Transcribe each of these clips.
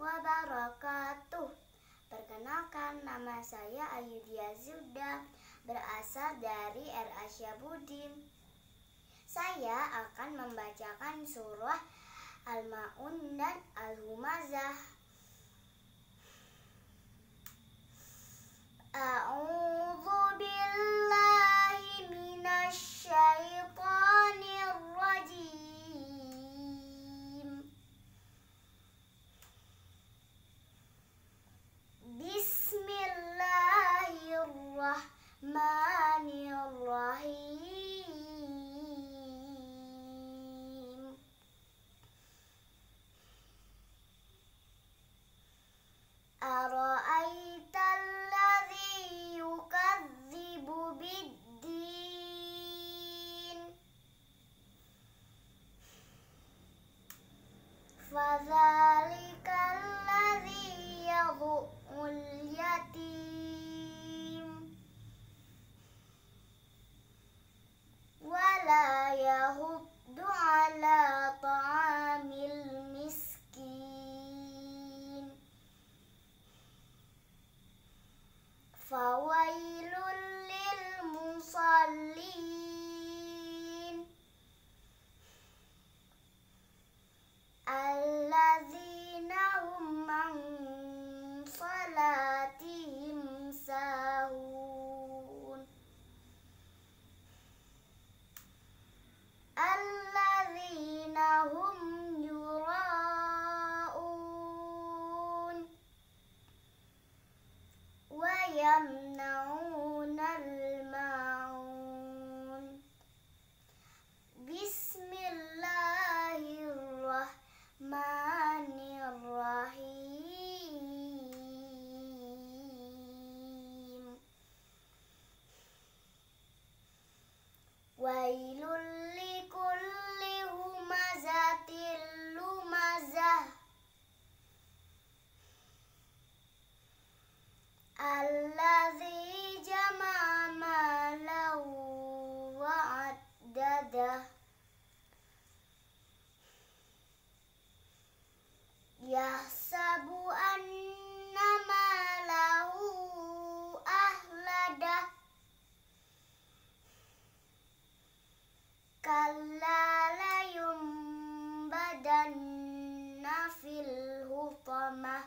wabarakatuh. Perkenalkan nama saya Ayudia Zuda, berasal dari R. Asia Budin Saya akan membacakan surah Al-Ma'un dan Al-Humazah. بالدين فذلك الذي يضم اليتيم ولا يهد على طعام المسكين فويل وما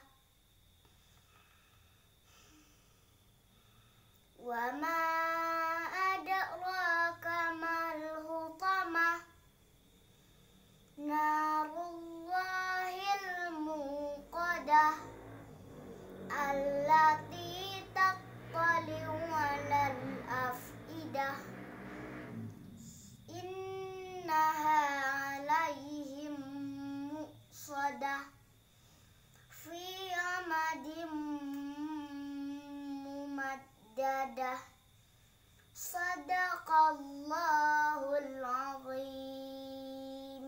وما أدراك ما الهطمة نار الله الموقدة ibadah. Sadaqallahul azim.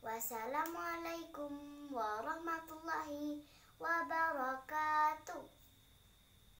Wassalamualaikum warahmatullahi wabarakatuh.